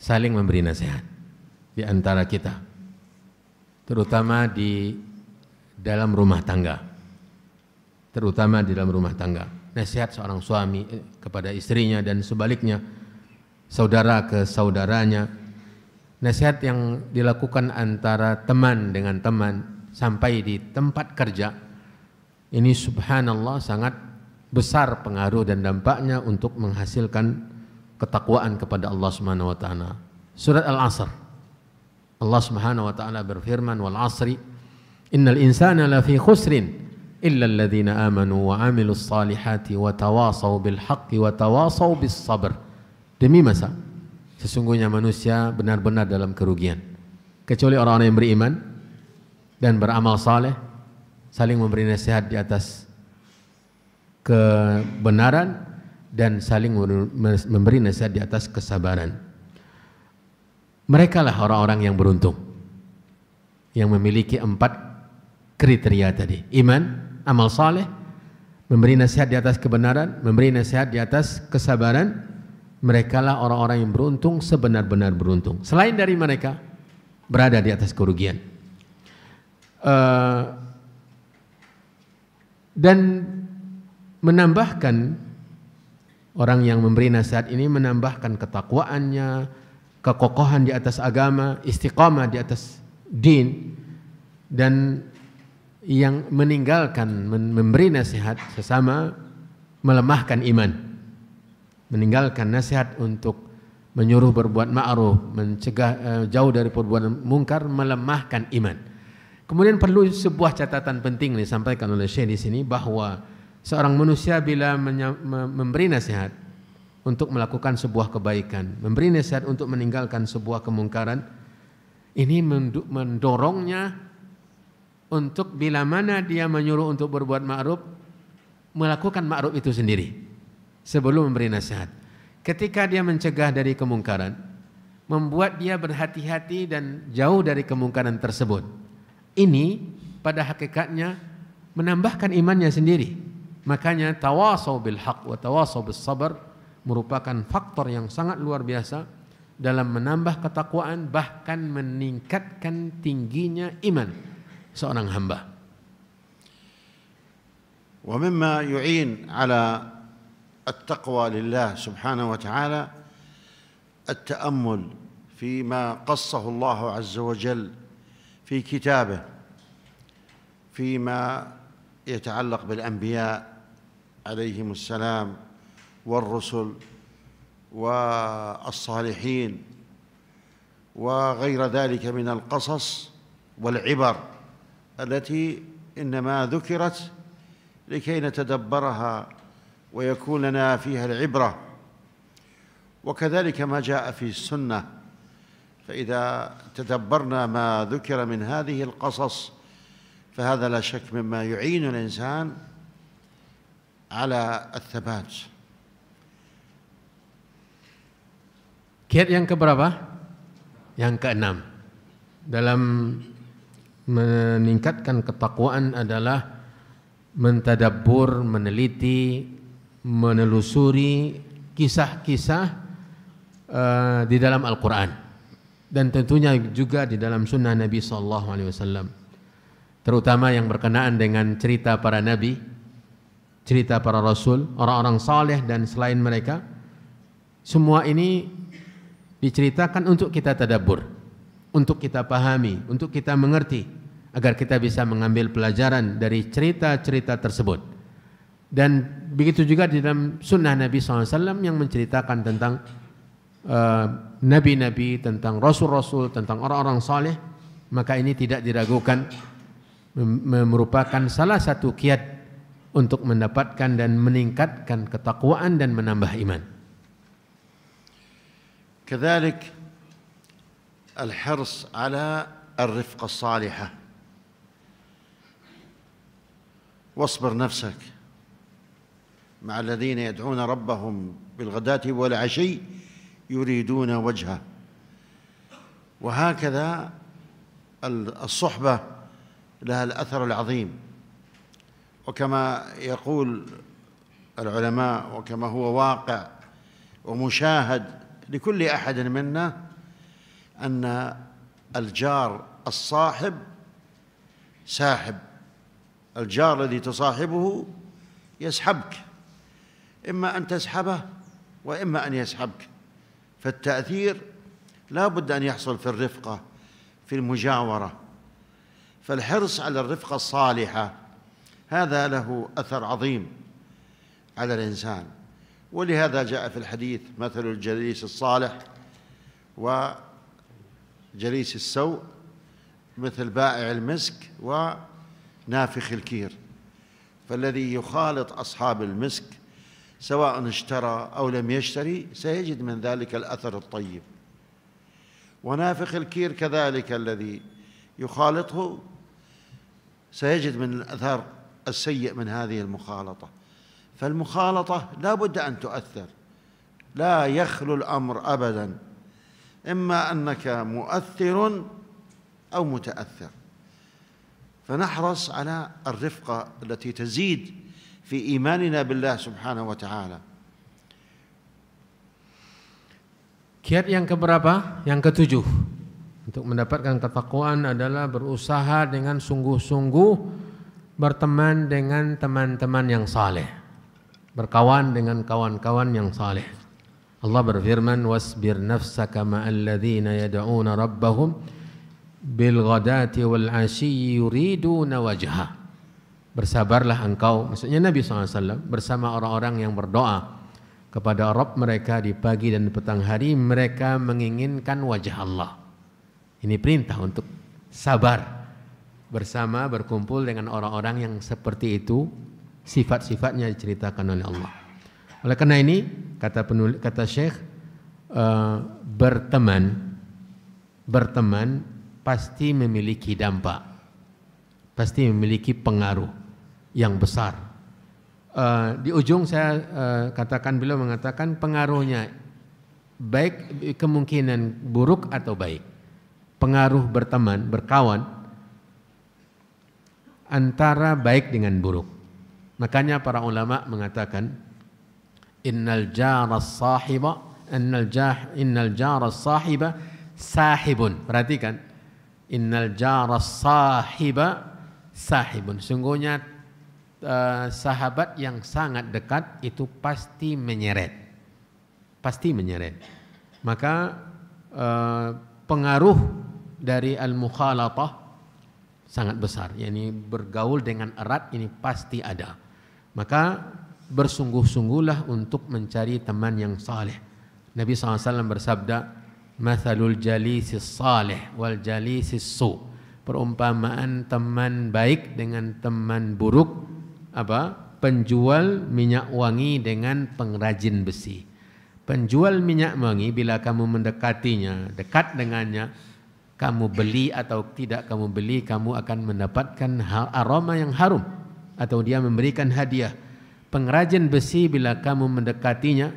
B: saling memberi nasihat di antara kita terutama di dalam rumah tangga terutama di dalam rumah tangga nasihat seorang suami eh, kepada istrinya dan sebaliknya saudara ke saudaranya nasihat yang dilakukan antara teman dengan teman sampai di tempat kerja ini subhanallah sangat besar pengaruh dan dampaknya untuk menghasilkan ketakwaan kepada Allah Subhanahu wa taala. Surat Al-Asr. Allah Subhanahu wa taala berfirman wal asri innal insana lafi khusrin إلا الذين آمنوا وعملوا الصالحات وتواصوا بالحق وتواصوا بالصبر demi masa sesungguhnya manusia benar-benar dalam kerugian kecuali orang-orang yang beriman dan beramal saleh saling memberi nasihat di atas kebenaran dan saling memberi nasihat di atas kesabaran merekalah orang-orang yang beruntung yang memiliki empat kriteria tadi iman amal saleh, memberi nasihat di atas kebenaran, memberi nasihat di atas kesabaran, merekalah orang-orang yang beruntung sebenar-benar beruntung. Selain dari mereka berada di atas kerugian. Uh, dan menambahkan orang yang memberi nasihat ini menambahkan ketakwaannya, kekokohan di atas agama, istiqamah di atas din dan yang meninggalkan memberi nasihat sesama melemahkan iman. Meninggalkan nasihat untuk menyuruh berbuat ma'ruf, mencegah eh, jauh dari perbuatan mungkar melemahkan iman. Kemudian perlu sebuah catatan penting disampaikan oleh Syekh di sini bahwa seorang manusia bila memberi nasihat untuk melakukan sebuah kebaikan, memberi nasihat untuk meninggalkan sebuah kemungkaran, ini mendorongnya untuk bila mana dia menyuruh untuk berbuat ma'ruf melakukan ma'ruf itu sendiri sebelum memberi nasihat. Ketika dia mencegah dari kemungkaran, membuat dia berhati-hati dan jauh dari kemungkaran tersebut. Ini pada hakikatnya menambahkan imannya sendiri. Makanya tawasobil bil haq wa sabar merupakan faktor yang sangat luar biasa dalam menambah ketakwaan bahkan meningkatkan tingginya iman. seorang hamba.
A: ومما يعين على التقوى لله سبحانه وتعالى التأمل فيما قصه الله عز وجل في كتابه فيما يتعلق بالأنبياء عليهم السلام والرسل والصالحين وغير ذلك من القصص والعبر التي إنما ذكرت لكي نتدبرها ويكون لنا فيها العبرة وكذلك ما جاء في السنة فإذا تدبرنا ما ذكر من هذه القصص فهذا لا شك مما يعين الإنسان على الثبات
B: Kiat yang keberapa? Yang keenam. Dalam meningkatkan ketakwaan adalah mentadabur, meneliti, menelusuri kisah-kisah uh, di dalam Al-Qur'an dan tentunya juga di dalam sunnah Nabi sallallahu alaihi wasallam. Terutama yang berkenaan dengan cerita para nabi, cerita para rasul, orang-orang saleh dan selain mereka. Semua ini diceritakan untuk kita tadabur, untuk kita pahami, untuk kita mengerti agar kita bisa mengambil pelajaran dari cerita-cerita tersebut. Dan begitu juga di dalam sunnah Nabi SAW yang menceritakan tentang eh, nabi-nabi, uh, tentang rasul-rasul, tentang orang-orang saleh, maka ini tidak diragukan merupakan salah satu kiat untuk mendapatkan dan meningkatkan ketakwaan dan menambah iman.
A: Kedalik, al al-hirs ala al rifqa salihah واصبر نفسك مع الذين يدعون ربهم بالغداة والعشي يريدون وجهه وهكذا الصحبة لها الأثر العظيم وكما يقول العلماء وكما هو واقع ومشاهد لكل أحد منا أن الجار الصاحب ساحب الجار الذي تصاحبه يسحبك إما أن تسحبه وإما أن يسحبك فالتأثير لا بد أن يحصل في الرفقة في المجاورة فالحرص على الرفقة الصالحة هذا له أثر عظيم على الإنسان ولهذا جاء في الحديث مثل الجليس الصالح وجليس السوء مثل بائع المسك و نافخ الكير فالذي يخالط أصحاب المسك سواء اشترى أو لم يشتري سيجد من ذلك الأثر الطيب ونافخ الكير كذلك الذي يخالطه سيجد من الأثر السيء من هذه المخالطة فالمخالطة لا بد أن تؤثر لا يخلو الأمر أبدا إما أنك مؤثر أو متأثر فنحرص على الرفقة التي تزيد في إيماننا بالله سبحانه وتعالى
B: Kiat yang keberapa? Yang ketujuh. Untuk mendapatkan ketakwaan adalah berusaha dengan sungguh-sungguh berteman dengan teman-teman yang saleh. Berkawan dengan kawan-kawan yang saleh. Allah berfirman, "Wasbir nafsaka ma'al ladzina yad'una rabbahum" bilghadati wal asyi yuriduna wajha bersabarlah engkau maksudnya Nabi SAW bersama orang-orang yang berdoa kepada Rabb mereka di pagi dan petang hari mereka menginginkan wajah Allah ini perintah untuk sabar bersama berkumpul dengan orang-orang yang seperti itu sifat-sifatnya diceritakan oleh Allah oleh karena ini kata penulis kata Syekh uh, berteman berteman pasti memiliki dampak, pasti memiliki pengaruh yang besar. Uh, di ujung saya uh, katakan beliau mengatakan pengaruhnya baik kemungkinan buruk atau baik. Pengaruh berteman, berkawan antara baik dengan buruk. Makanya para ulama mengatakan innal jara sahiba innal jah innal jara sahiba sahibun. Perhatikan Innal jara sahiba sahibun. Sungguhnya uh, sahabat yang sangat dekat itu pasti menyeret. Pasti menyeret. Maka uh, pengaruh dari al-mukhalatah sangat besar. Yani bergaul dengan erat ini pasti ada. Maka bersungguh-sungguhlah untuk mencari teman yang saleh. Nabi SAW bersabda, Mathalul jalisis salih wal jalisis su. Perumpamaan teman baik dengan teman buruk apa? Penjual minyak wangi dengan pengrajin besi. Penjual minyak wangi bila kamu mendekatinya, dekat dengannya, kamu beli atau tidak kamu beli, kamu akan mendapatkan aroma yang harum atau dia memberikan hadiah. Pengrajin besi bila kamu mendekatinya,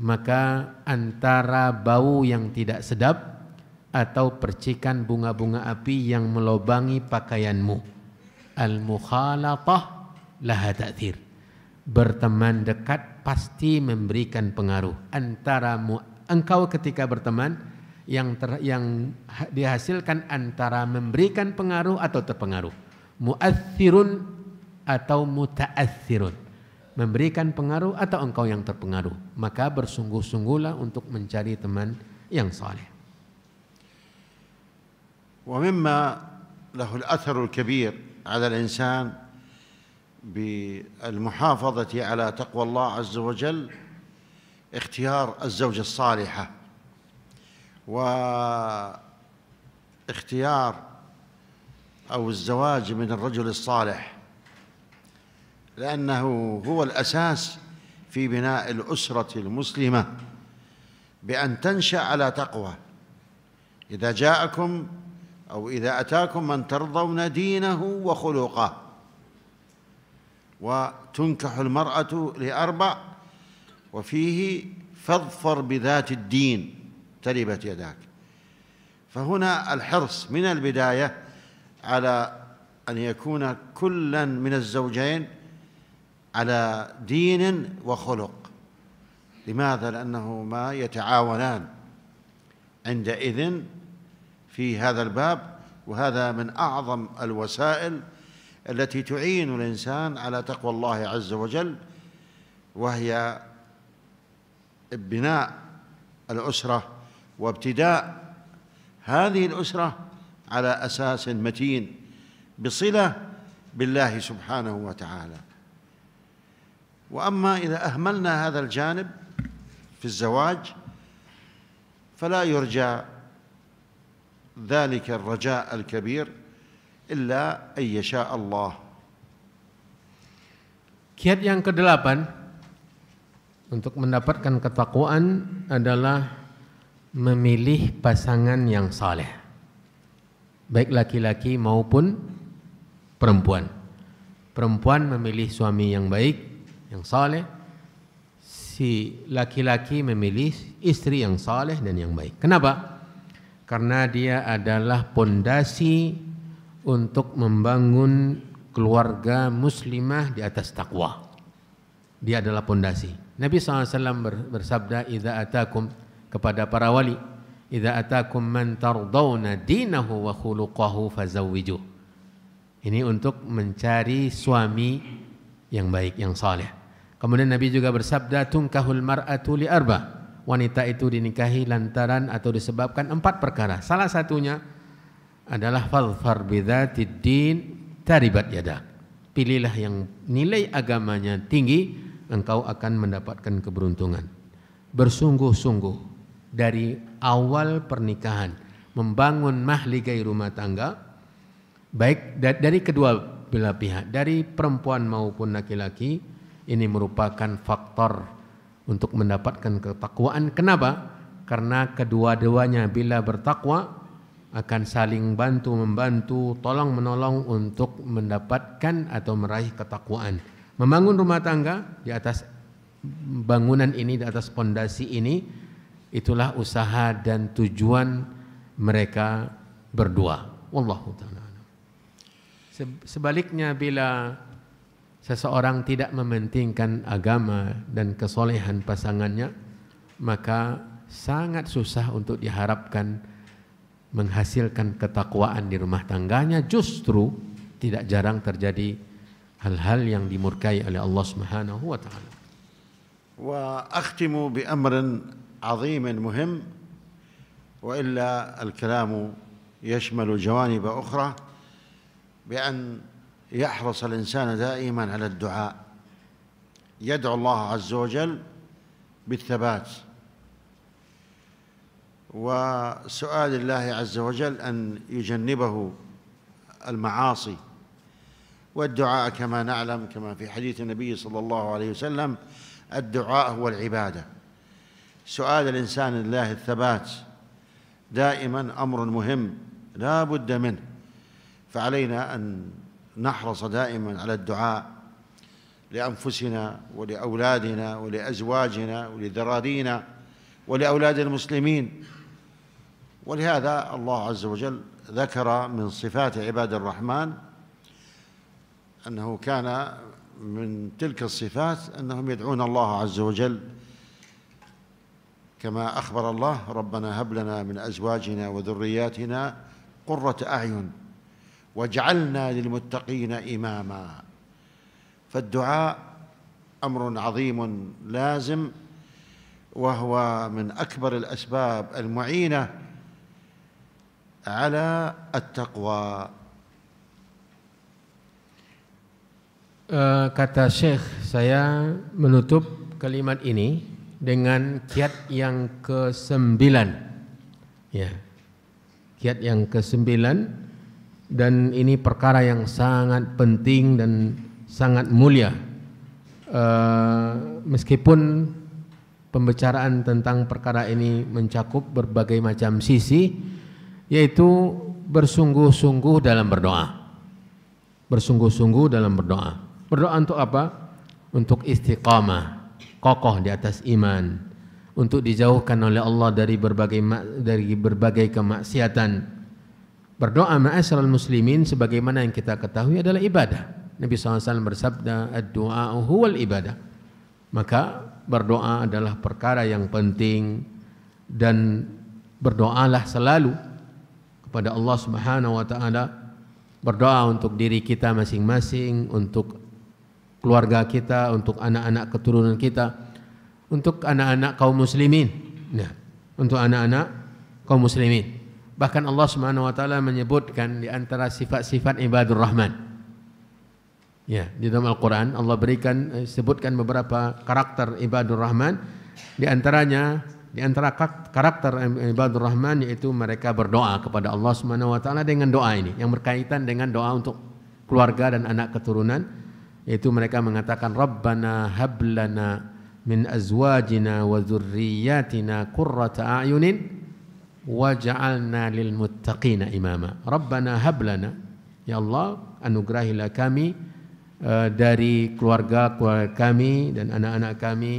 B: maka antara bau yang tidak sedap atau percikan bunga-bunga api yang melobangi pakaianmu al-mukhalatah laha ta'thir berteman dekat pasti memberikan pengaruh antara mu, engkau ketika berteman yang ter, yang dihasilkan antara memberikan pengaruh atau terpengaruh muathirun atau mutaathirun memberikan pengaruh atau engkau yang terpengaruh. Maka bersungguh-sungguhlah untuk mencari teman yang saleh.
A: ومما له الأثر الكبير على الإنسان بالمحافظة على تقوى الله عز وجل اختيار الزوجة الصالحة واختيار أو الزواج من الرجل الصالح لأنه هو الأساس في بناء الأسرة المسلمة بأن تنشأ على تقوى إذا جاءكم أو إذا أتاكم من ترضون دينه وخلقه وتنكح المرأة لأربع وفيه فاظفر بذات الدين تربت يداك فهنا الحرص من البداية على أن يكون كلا من الزوجين على دين وخلق لماذا لانهما يتعاونان عندئذ في هذا الباب وهذا من اعظم الوسائل التي تعين الانسان على تقوى الله عز وجل وهي بناء الاسره وابتداء هذه الاسره على اساس متين بصله بالله سبحانه وتعالى وأما إذا أهملنا هذا الجانب في الزواج فلا يرجى ذلك الرجاء الكبير إلا أن يشاء
B: الله Kiat yang kedelapan untuk mendapatkan ketakwaan adalah memilih pasangan yang saleh, baik laki-laki maupun perempuan. Perempuan memilih suami yang baik, yang saleh, si laki-laki memilih istri yang saleh dan yang baik. Kenapa? Karena dia adalah pondasi untuk membangun keluarga muslimah di atas takwa. Dia adalah pondasi. Nabi SAW bersabda, "Idza atakum kepada para wali, idza atakum man tardawna dinahu wa khuluquhu fazawwijuh." Ini untuk mencari suami yang baik, yang saleh. Kemudian Nabi juga bersabda tungkahul mar'atu li arba. Wanita itu dinikahi lantaran atau disebabkan empat perkara. Salah satunya adalah fal farbida tidin taribat yada. Pilihlah yang nilai agamanya tinggi, engkau akan mendapatkan keberuntungan. Bersungguh-sungguh dari awal pernikahan membangun mahligai rumah tangga baik dari kedua belah pihak, dari perempuan maupun laki-laki ini merupakan faktor untuk mendapatkan ketakwaan. Kenapa? Karena kedua-duanya bila bertakwa akan saling bantu membantu, tolong menolong untuk mendapatkan atau meraih ketakwaan. Membangun rumah tangga di atas bangunan ini, di atas pondasi ini, itulah usaha dan tujuan mereka berdua. Wallahu taala. Sebaliknya bila seseorang tidak mementingkan agama dan kesolehan pasangannya, maka sangat susah untuk diharapkan menghasilkan ketakwaan di rumah tangganya. Justru tidak jarang terjadi hal-hal yang dimurkai oleh Allah Subhanahu wa taala.
A: Wa akhtimu bi amrin 'azimin muhim kalamu yashmalu jawanib جوانب bi an يحرص الإنسان دائما على الدعاء يدعو الله عز وجل بالثبات وسؤال الله عز وجل أن يجنبه المعاصي والدعاء كما نعلم كما في حديث النبي صلى الله عليه وسلم الدعاء هو العبادة سؤال الإنسان لله الثبات دائما أمر مهم لا بد منه فعلينا أن نحرص دائما على الدعاء لأنفسنا ولأولادنا ولأزواجنا ولذرارينا ولأولاد المسلمين ولهذا الله عز وجل ذكر من صفات عباد الرحمن أنه كان من تلك الصفات أنهم يدعون الله عز وجل كما أخبر الله ربنا هب لنا من أزواجنا وذرياتنا قرة أعين واجعلنا للمتقين إماما فالدعاء أمر عظيم لازم وهو من أكبر الأسباب المعينة على التقوى
B: Uh, kata Syekh, saya menutup kalimat ini dengan kiat yang ke-9. Ya. Kiat yang ke-9 dan ini perkara yang sangat penting dan sangat mulia uh, meskipun pembicaraan tentang perkara ini mencakup berbagai macam sisi yaitu bersungguh-sungguh dalam berdoa bersungguh-sungguh dalam berdoa berdoa untuk apa? untuk istiqamah kokoh di atas iman untuk dijauhkan oleh Allah dari berbagai dari berbagai kemaksiatan Berdoa ma'asyiral muslimin sebagaimana yang kita ketahui adalah ibadah. Nabi SAW bersabda, "Ad-du'a huwal ibadah." Maka berdoa adalah perkara yang penting dan berdoalah selalu kepada Allah Subhanahu wa taala. Berdoa untuk diri kita masing-masing, untuk keluarga kita, untuk anak-anak keturunan kita, untuk anak-anak kaum muslimin. Nah, untuk anak-anak kaum muslimin. Bahkan Allah Subhanahu wa taala menyebutkan di antara sifat-sifat ibadur rahman. Ya, di dalam Al-Qur'an Allah berikan eh, sebutkan beberapa karakter ibadur rahman di antaranya di antara karakter ibadur rahman yaitu mereka berdoa kepada Allah Subhanahu wa taala dengan doa ini yang berkaitan dengan doa untuk keluarga dan anak keturunan yaitu mereka mengatakan rabbana hablana min azwajina wa dzurriyyatina qurrata a'yunin waj'alna lil muttaqina imama. Rabbana hablana. Ya Allah, anugerahilah kami uh, dari keluarga keluarga kami dan anak-anak kami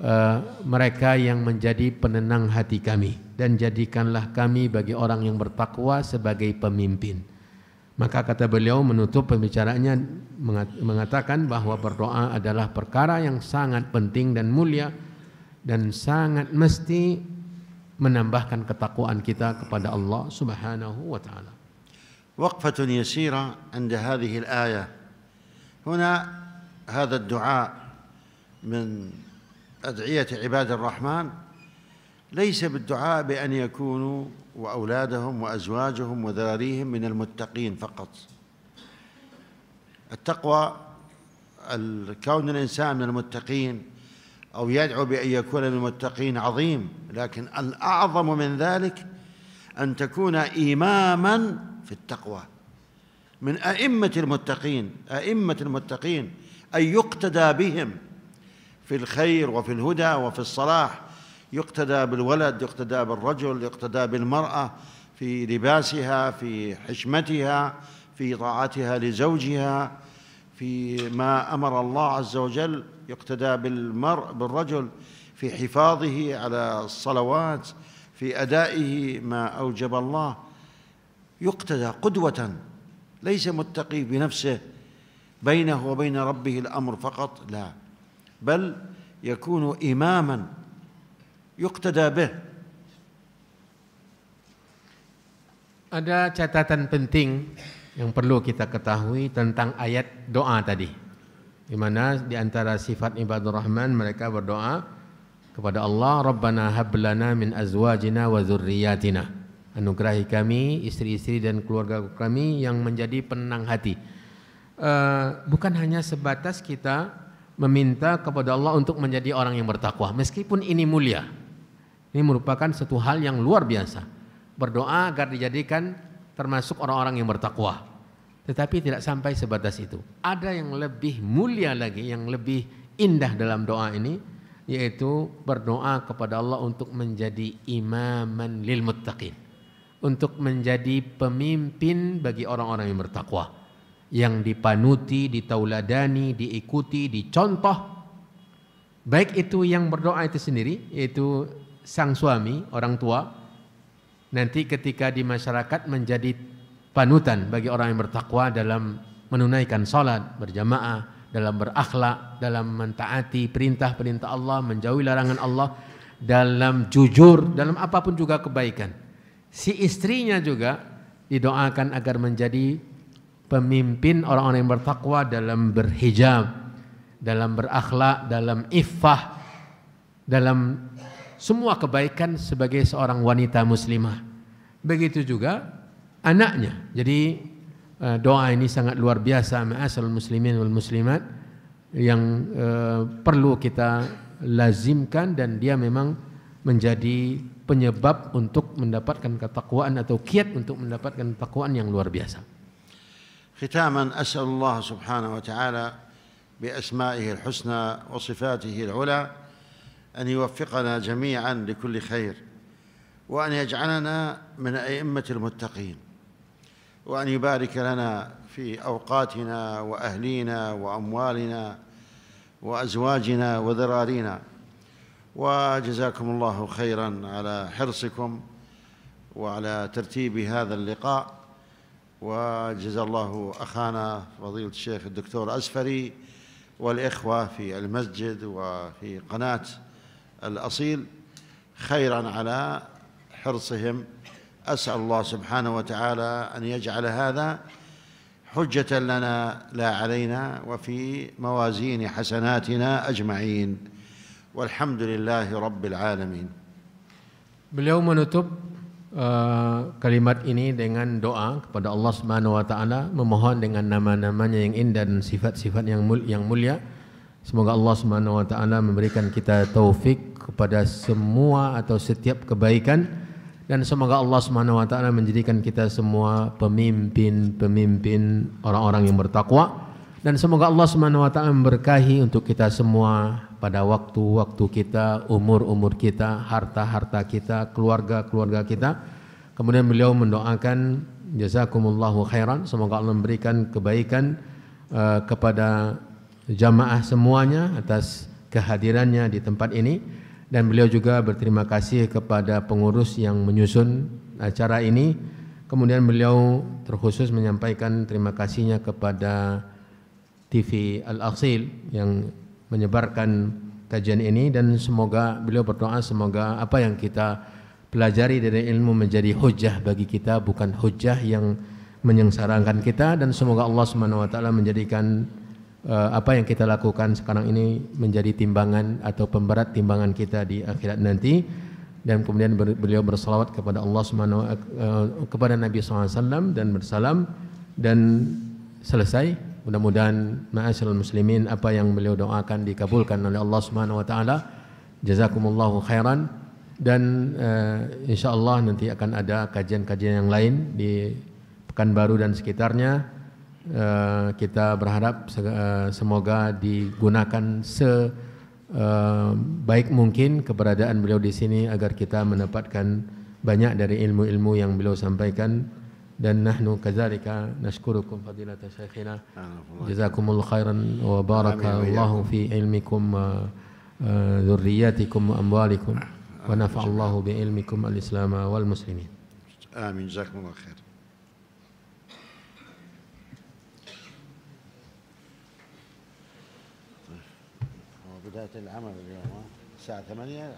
B: uh, mereka yang menjadi penenang hati kami dan jadikanlah kami bagi orang yang bertakwa sebagai pemimpin. Maka kata beliau menutup pembicaraannya mengatakan bahwa berdoa adalah perkara yang sangat penting dan mulia dan sangat mesti menambahkan ketakwaan kita kepada Allah Subhanahu wa taala.
A: وقفة يسيرة عند هذه الآية هنا هذا الدعاء من أدعية عباد الرحمن ليس بالدعاء بأن يكونوا وأولادهم وأزواجهم وذراريهم من المتقين فقط التقوى كون الإنسان من المتقين أو يدعو بأن يكون من المتقين عظيم لكن الأعظم من ذلك أن تكون إماما في التقوى من أئمة المتقين أئمة المتقين أن يقتدى بهم في الخير وفي الهدى وفي الصلاح يقتدى بالولد يقتدى بالرجل يقتدى بالمرأة في لباسها في حشمتها في طاعتها لزوجها في ما أمر الله عز وجل يقتدى بالمرء بالرجل في حفاظه على الصلوات في أدائه ما أوجب الله يقتدى قدوة ليس متقي بنفسه بينه وبين ربه الأمر فقط لا بل يكون
B: إماما يقتدى به Ada catatan penting yang perlu kita ketahui tentang ayat doa tadi. Di mana di antara sifat ibadur rahman mereka berdoa kepada Allah Rabbana hablana min azwajina wa zurriyatina anugerahi kami istri-istri dan keluarga kami yang menjadi penang hati uh, bukan hanya sebatas kita meminta kepada Allah untuk menjadi orang yang bertakwa meskipun ini mulia ini merupakan satu hal yang luar biasa berdoa agar dijadikan termasuk orang-orang yang bertakwa tetapi tidak sampai sebatas itu ada yang lebih mulia lagi yang lebih indah dalam doa ini yaitu berdoa kepada Allah untuk menjadi imaman lil muttaqin untuk menjadi pemimpin bagi orang-orang yang bertakwa yang dipanuti, ditauladani, diikuti, dicontoh baik itu yang berdoa itu sendiri yaitu sang suami, orang tua nanti ketika di masyarakat menjadi panutan bagi orang yang bertakwa dalam menunaikan salat berjamaah dalam berakhlak, dalam mentaati perintah-perintah Allah, menjauhi larangan Allah, dalam jujur, dalam apapun juga kebaikan. Si istrinya juga didoakan agar menjadi pemimpin orang-orang yang bertakwa dalam berhijab, dalam berakhlak, dalam iffah, dalam semua kebaikan sebagai seorang wanita muslimah. Begitu juga anaknya. Jadi Eh, doa ini sangat luar biasa ma'asal muslimin wal muslimat yang eh, perlu kita lazimkan dan dia memang menjadi penyebab untuk mendapatkan ketakwaan atau kiat untuk mendapatkan ketakwaan yang luar biasa.
A: Khitaman as'alullah subhanahu wa ta'ala بأسمائه الحسنى وصفاته العلى أن يوفقنا جميعا لكل خير وأن يجعلنا من أئمة المتقين وأن يبارك لنا في أوقاتنا وأهلينا وأموالنا وأزواجنا وذرارينا وجزاكم الله خيرا على حرصكم وعلى ترتيب هذا اللقاء وجزا الله أخانا فضيلة الشيخ الدكتور أسفري والإخوة في المسجد وفي قناة الأصيل خيرا على حرصهم أسأل الله سبحانه وتعالى أن يجعل هذا حجة لنا لا علينا وفي موازين حسناتنا أجمعين والحمد لله رب العالمين
B: Beliau menutup uh, kalimat ini dengan doa kepada Allah Subhanahu wa taala memohon dengan nama-namanya yang indah dan sifat-sifat yang mul yang mulia Semoga Allah Subhanahu wa taala memberikan kita taufik kepada semua atau setiap kebaikan dan semoga Allah Subhanahu wa taala menjadikan kita semua pemimpin-pemimpin orang-orang yang bertakwa dan semoga Allah Subhanahu wa taala memberkahi untuk kita semua pada waktu-waktu kita, umur-umur kita, harta-harta kita, keluarga-keluarga kita. Kemudian beliau mendoakan jazakumullahu khairan, semoga Allah memberikan kebaikan uh, kepada jamaah semuanya atas kehadirannya di tempat ini dan beliau juga berterima kasih kepada pengurus yang menyusun acara ini. Kemudian beliau terkhusus menyampaikan terima kasihnya kepada TV Al-Aqsil yang menyebarkan kajian ini dan semoga beliau berdoa semoga apa yang kita pelajari dari ilmu menjadi hujah bagi kita bukan hujah yang menyengsarakan kita dan semoga Allah Subhanahu wa taala menjadikan Eh, apa yang kita lakukan sekarang ini menjadi timbangan atau pemberat timbangan kita di akhirat nanti dan kemudian beliau bersalawat kepada Allah Subhanahu eh, kepada Nabi SAW dan bersalam dan selesai mudah-mudahan ma'asyiral muslimin apa yang beliau doakan dikabulkan oleh Allah Subhanahu wa taala jazakumullahu khairan dan uh, eh, insyaallah nanti akan ada kajian-kajian yang lain di Pekanbaru dan sekitarnya Eh, kita berharap eh, semoga digunakan sebaik eh, mungkin keberadaan beliau di sini agar kita mendapatkan banyak dari ilmu-ilmu yang beliau sampaikan dan nahnu kazalika nashkurukum fadilat syekhina jazakumul khairan wa barakallahu fi ilmikum wa amwalikum واموالكم ونفع الله بعلمكم الاسلام والمسلمين
A: امين جزاكم الله خير بداية العمل اليوم الساعة 8